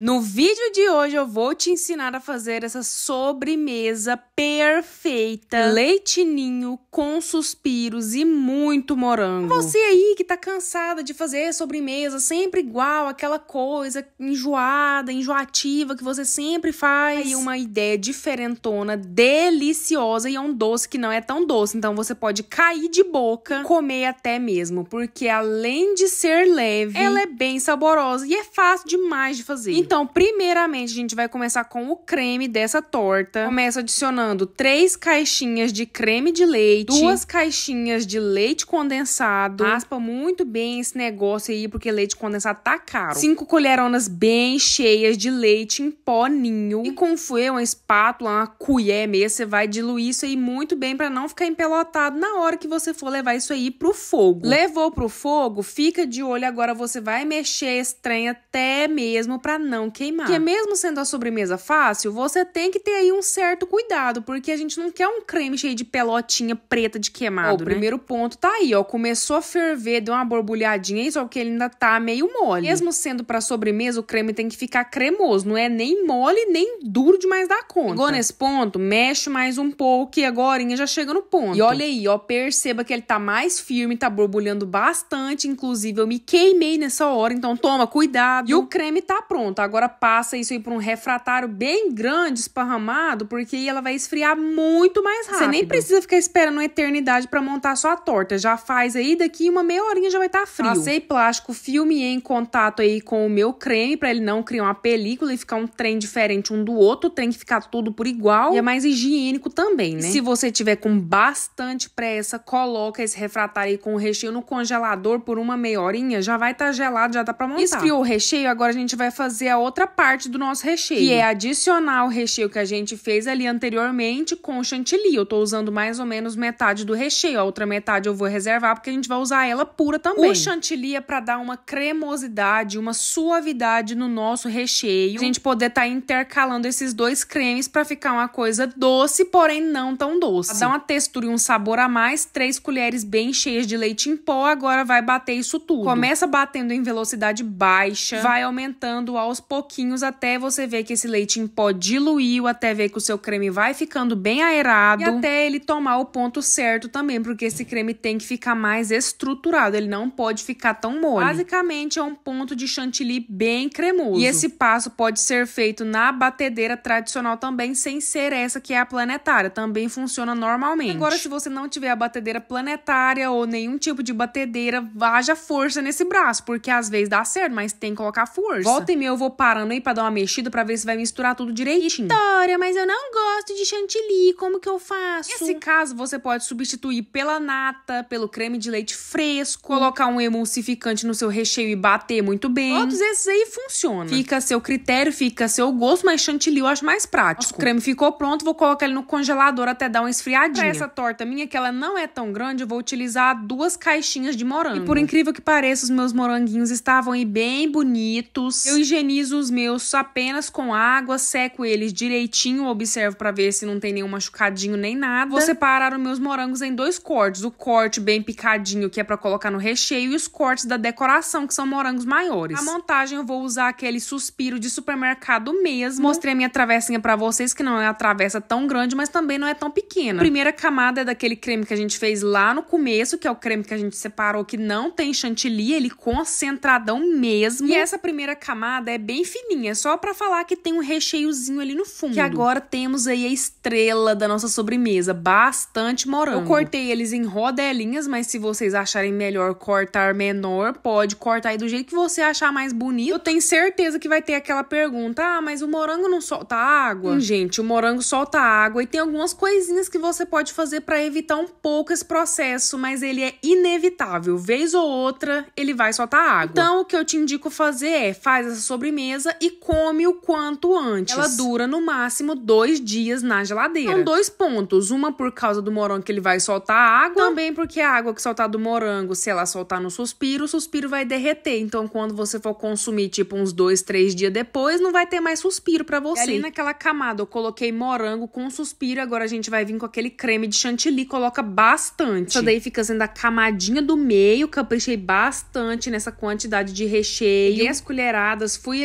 No vídeo de hoje eu vou te ensinar a fazer essa sobremesa perfeita, leitinho com suspiros e muito morango. Você aí que tá cansada de fazer sobremesa sempre igual, aquela coisa enjoada, enjoativa que você sempre faz. Aí uma ideia diferentona, deliciosa e é um doce que não é tão doce, então você pode cair de boca, comer até mesmo, porque além de ser leve, ela é bem saborosa e é fácil demais de fazer. Então, primeiramente, a gente vai começar com o creme dessa torta. Começa adicionando três caixinhas de creme de leite, duas caixinhas de leite condensado. Raspa muito bem esse negócio aí, porque leite condensado tá caro. Cinco colheronas bem cheias de leite em pó ninho. E com fio uma espátula, uma colher mesmo, você vai diluir isso aí muito bem para não ficar empelotado na hora que você for levar isso aí pro fogo. Levou pro fogo, fica de olho agora, você vai mexer esse trem até mesmo para não não queimar. Porque mesmo sendo a sobremesa fácil, você tem que ter aí um certo cuidado, porque a gente não quer um creme cheio de pelotinha preta de queimado, oh, O né? primeiro ponto tá aí, ó, começou a ferver, deu uma borbulhadinha, aí, só que ele ainda tá meio mole. Mesmo sendo para sobremesa, o creme tem que ficar cremoso, não é nem mole, nem duro demais da conta. Agora nesse ponto, mexe mais um pouco e agora já chega no ponto. E olha aí, ó, perceba que ele tá mais firme, tá borbulhando bastante, inclusive eu me queimei nessa hora, então toma cuidado. E o creme tá pronto agora passa isso aí por um refratário bem grande, esparramado, porque ela vai esfriar muito mais rápido. Você nem precisa ficar esperando uma eternidade para montar sua torta. Já faz aí, daqui uma meia horinha já vai estar tá frio. Passei plástico, filme em contato aí com o meu creme para ele não criar uma película e ficar um trem diferente um do outro, tem que ficar tudo por igual. E é mais higiênico também, né? Se você tiver com bastante pressa, coloca esse refratário aí com o recheio no congelador por uma meia horinha, já vai estar tá gelado, já dá para montar. Esfriou o recheio, agora a gente vai fazer a outra parte do nosso recheio, que é adicionar o recheio que a gente fez ali anteriormente com chantilly. Eu tô usando mais ou menos metade do recheio, a outra metade eu vou reservar porque a gente vai usar ela pura também. O chantilly é para dar uma cremosidade, uma suavidade no nosso recheio. A gente poder tá intercalando esses dois cremes para ficar uma coisa doce, porém não tão doce. Pra dar uma textura e um sabor a mais, três colheres bem cheias de leite em pó, agora vai bater isso tudo. Começa batendo em velocidade baixa, vai aumentando aos pouquinhos até você ver que esse leite em pó diluiu, até ver que o seu creme vai ficando bem aerado e até ele tomar o ponto certo também, porque esse creme tem que ficar mais estruturado, ele não pode ficar tão mole. Basicamente é um ponto de chantilly bem cremoso. E esse passo pode ser feito na batedeira tradicional também, sem ser essa que é a planetária, também funciona normalmente. Agora se você não tiver a batedeira planetária ou nenhum tipo de batedeira, haja força nesse braço, porque às vezes dá certo, mas tem que colocar força. Volta e meia eu vou parando aí pra dar uma mexida pra ver se vai misturar tudo direitinho. Vitória, mas eu não gosto de chantilly, como que eu faço? Nesse caso, você pode substituir pela nata, pelo creme de leite fresco, colocar um emulsificante no seu recheio e bater muito bem. Todos esses aí funcionam. Fica a seu critério, fica a seu gosto, mas chantilly eu acho mais prático. o creme ficou pronto, vou colocar ele no congelador até dar uma esfriadinha. Pra essa torta minha, que ela não é tão grande, eu vou utilizar duas caixinhas de morango. E por incrível que pareça, os meus moranguinhos estavam aí bem bonitos. Eu higienizo Higienizo os meus apenas com água, seco eles direitinho, observo para ver se não tem nenhum machucadinho nem nada. Vou separar os meus morangos em dois cortes: o corte bem picadinho, que é para colocar no recheio, e os cortes da decoração, que são morangos maiores. A montagem eu vou usar aquele suspiro de supermercado mesmo. Mostrei a minha travessinha para vocês, que não é uma travessa tão grande, mas também não é tão pequena. A primeira camada é daquele creme que a gente fez lá no começo, que é o creme que a gente separou que não tem chantilly, ele concentradão mesmo. E essa primeira camada é bem fininha, só para falar que tem um recheiozinho ali no fundo. Que agora temos aí a estrela da nossa sobremesa, bastante morango. Eu cortei eles em rodelinhas, mas se vocês acharem melhor cortar menor, pode cortar aí do jeito que você achar mais bonito. Eu tenho certeza que vai ter aquela pergunta: "Ah, mas o morango não solta água?". Hum, gente, o morango solta água e tem algumas coisinhas que você pode fazer para evitar um pouco esse processo, mas ele é inevitável. Vez ou outra, ele vai soltar água. Então, o que eu te indico fazer é faz essa sobremesa sobremesa e come o quanto antes. Ela dura no máximo dois dias na geladeira. São dois pontos. Uma por causa do morango que ele vai soltar a água. Também porque a água que soltar do morango, se ela soltar no suspiro, o suspiro vai derreter. Então, quando você for consumir, tipo, uns dois, três dias depois, não vai ter mais suspiro para você. E ali naquela camada, eu coloquei morango com suspiro. Agora a gente vai vir com aquele creme de chantilly. Coloca bastante. Isso daí fica sendo a camadinha do meio. Caprichei bastante nessa quantidade de recheio. E as colheradas. Fui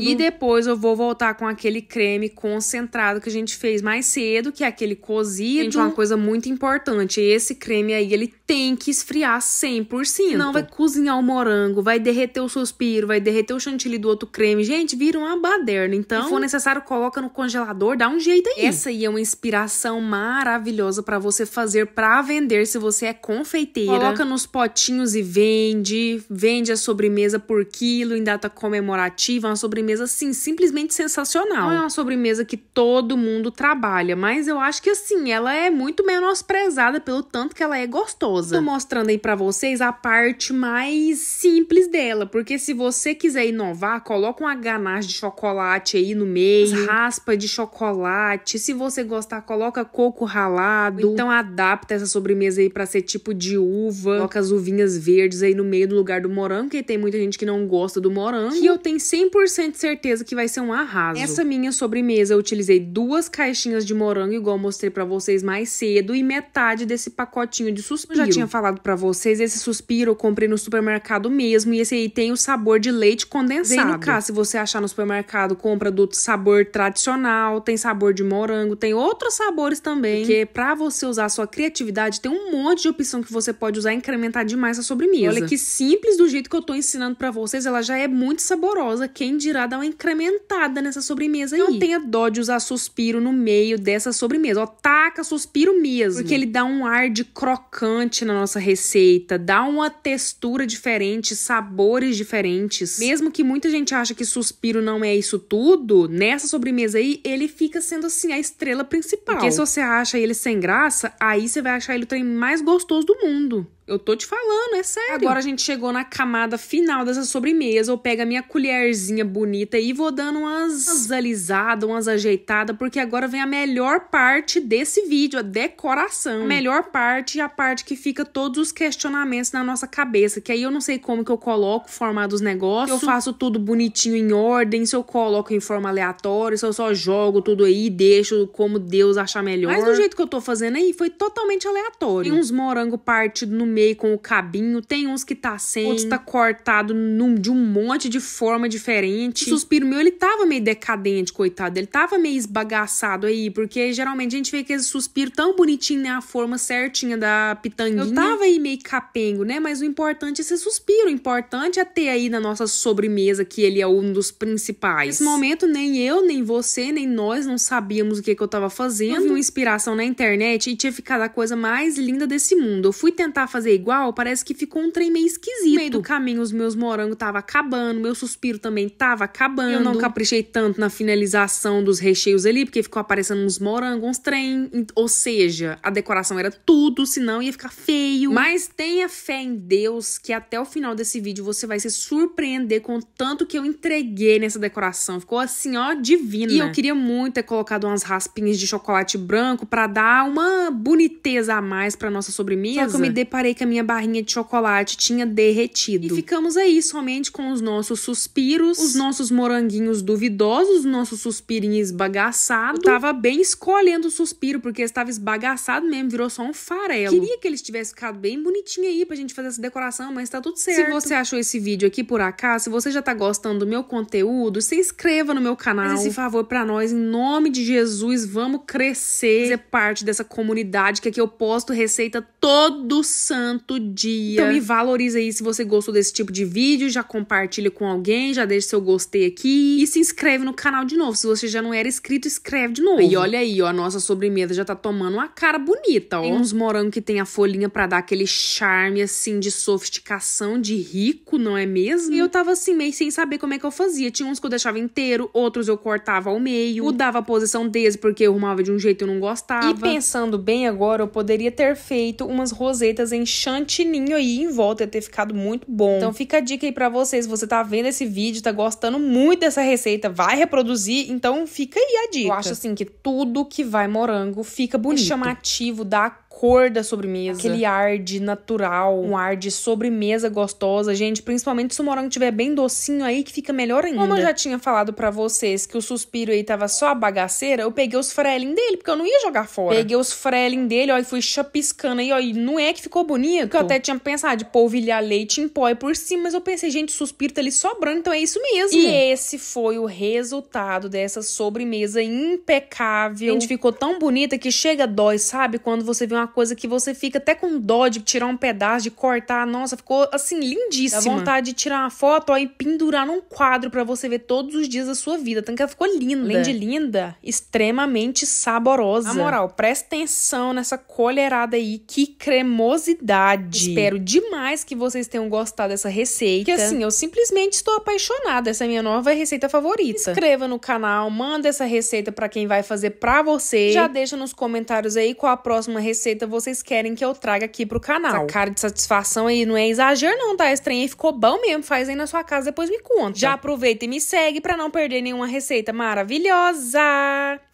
e depois eu vou voltar com aquele creme concentrado que a gente fez mais cedo, que é aquele cozido. Gente, uma coisa muito importante. Esse creme aí, ele tem que esfriar 100%. Não vai cozinhar o morango, vai derreter o suspiro, vai derreter o chantilly do outro creme. Gente, vira uma baderna. Então, se for necessário, coloca no congelador, dá um jeito aí. Essa aí é uma inspiração maravilhosa para você fazer para vender se você é confeiteira. Coloca nos potinhos e vende. Vende a sobremesa por quilo em data comemorativa é uma sobremesa assim, simplesmente sensacional. Não é uma sobremesa que todo mundo trabalha, mas eu acho que assim, ela é muito menosprezada pelo tanto que ela é gostosa. Tô mostrando aí para vocês a parte mais simples dela, porque se você quiser inovar, coloca uma ganache de chocolate aí no meio, raspa de chocolate, se você gostar, coloca coco ralado. Então adapta essa sobremesa aí para ser tipo de uva, coloca as uvinhas verdes aí no meio do lugar do morango, que tem muita gente que não gosta do morango. E eu tenho certeza 100% certeza que vai ser um arraso. Essa minha sobremesa eu utilizei duas caixinhas de morango, igual mostrei para vocês mais cedo, e metade desse pacotinho de suspiro. Eu já tinha falado para vocês, esse suspiro eu comprei no supermercado mesmo, e esse aí tem o sabor de leite condensado. Vem no caso, se você achar no supermercado compra do sabor tradicional, tem sabor de morango, tem outros sabores também. Porque pra você usar a sua criatividade, tem um monte de opção que você pode usar e incrementar demais a sobremesa. Olha que simples do jeito que eu tô ensinando para vocês, ela já é muito saborosa quem dirá dar uma incrementada nessa sobremesa aí. Não tenha dó de usar suspiro no meio dessa sobremesa. Ó, taca suspiro mesmo. Porque ele dá um ar de crocante na nossa receita, dá uma textura diferente, sabores diferentes. Mesmo que muita gente acha que suspiro não é isso tudo, nessa sobremesa aí, ele fica sendo assim a estrela principal. Porque se você acha ele sem graça, aí você vai achar ele o trem mais gostoso do mundo. Eu tô te falando, é sério. Agora a gente chegou na camada final dessa sobremesa. Eu pego a minha colherzinha bonita e vou dando umas, alisadas, umas ajeitadas, porque agora vem a melhor parte desse vídeo, a decoração. A melhor parte é a parte que fica todos os questionamentos na nossa cabeça. Que aí eu não sei como que eu coloco o formato dos negócios. Eu faço tudo bonitinho em ordem, se eu coloco em forma aleatória, se eu só jogo tudo aí e deixo como Deus achar melhor. Mas do jeito que eu tô fazendo aí, foi totalmente aleatório. Tem uns morango partido no meio com o cabinho, tem uns que tá sem, outros tá cortado num, de um monte de forma diferente. O suspiro meu, ele tava meio decadente, coitado, ele tava meio esbagaçado aí, porque geralmente a gente vê que esse suspiro tão bonitinho, né, a forma certinha da pitanguinha. Eu tava aí meio capengo, né, mas o importante é esse suspiro, o importante é ter aí na nossa sobremesa que ele é um dos principais. Nesse momento, nem eu, nem você, nem nós não sabíamos o que, que eu tava fazendo. Eu vi uma inspiração na internet e tinha ficado a coisa mais linda desse mundo. Eu fui tentar fazer fazer igual, parece que ficou um trem meio esquisito. No meio do caminho, os meus morangos estavam acabando, meu suspiro também tava acabando. Eu não caprichei tanto na finalização dos recheios ali, porque ficou aparecendo uns morangos, uns trem. Ou seja, a decoração era tudo, senão ia ficar feio mil. Mas tenha fé em Deus que até o final desse vídeo você vai se surpreender com o tanto que eu entreguei nessa decoração. Ficou assim, ó, divina. E eu né? queria muito ter colocado umas raspinhas de chocolate branco para dar uma boniteza a mais pra nossa sobremesa. Só que eu me deparei que a minha barrinha de chocolate tinha derretido. E ficamos aí somente com os nossos suspiros, os nossos moranguinhos duvidosos, o nosso suspirinho esbagaçado. Eu tava bem escolhendo o suspiro, porque estava esbagaçado mesmo, virou só um farelo. Queria que ele tivesse ficado bem bonitinha aí pra gente fazer essa decoração, mas tá tudo certo. Se você achou esse vídeo aqui por acaso, se você já tá gostando do meu conteúdo, se inscreva no meu canal. Faz esse favor pra nós, em nome de Jesus, vamos crescer, fazer parte dessa comunidade que aqui eu posto receita todo santo dia. Então me valoriza aí se você gostou desse tipo de vídeo, já compartilha com alguém, já deixa seu gostei aqui e se inscreve no canal de novo. Se você já não era inscrito, escreve de novo. E olha aí, ó, a nossa sobremesa já tá tomando uma cara bonita, ó. Tem uns morangos que tem a folhinha pra dar aquele charme assim de sofisticação, de rico, não é mesmo? E eu tava assim meio sem saber como é que eu fazia. Tinha uns que eu deixava inteiro, outros eu cortava ao meio, mudava a posição deles porque eu arrumava de um jeito que eu não gostava. E pensando bem agora, eu poderia ter feito umas rosetas em chantininho aí em volta, ia ter ficado muito bom. Então fica a dica aí para vocês, se você tá vendo esse vídeo, tá gostando muito dessa receita, vai reproduzir, então fica aí a dica. Eu acho assim que tudo que vai morango fica bonito. É chamativo, dá cor da sobremesa, aquele ar de natural, um ar de sobremesa gostosa, gente. Principalmente se o morango tiver bem docinho aí, que fica melhor ainda. Como eu já tinha falado para vocês que o suspiro aí tava só a bagaceira, eu peguei os frelin dele, porque eu não ia jogar fora. Peguei os frelin dele, ó, e fui chapiscando aí, ó, e não é que ficou bonito. Que eu até tinha pensado de polvilhar leite em pó e por cima, mas eu pensei, gente, o suspiro tá ali sobrando, então é isso mesmo. E esse foi o resultado dessa sobremesa impecável. Gente, ficou tão bonita que chega dói, sabe? Quando você vê uma coisa que você fica até com dó de tirar um pedaço, de cortar. Nossa, ficou assim, lindíssima. Dá vontade de tirar uma foto ó, e pendurar num quadro para você ver todos os dias da sua vida. Tanto que ela ficou linda. Além de linda, extremamente saborosa. Na moral, presta atenção nessa colherada aí. Que cremosidade. Espero demais que vocês tenham gostado dessa receita. Que assim, eu simplesmente estou apaixonada. Essa é a minha nova receita favorita. inscreva no canal, manda essa receita para quem vai fazer pra você. Já deixa nos comentários aí qual a próxima receita receita vocês querem que eu traga aqui pro canal. Essa cara de satisfação aí não é exagero não, tá? Esse trem aí ficou bom mesmo, faz aí na sua casa, depois me conta. Já aproveita e me segue para não perder nenhuma receita maravilhosa.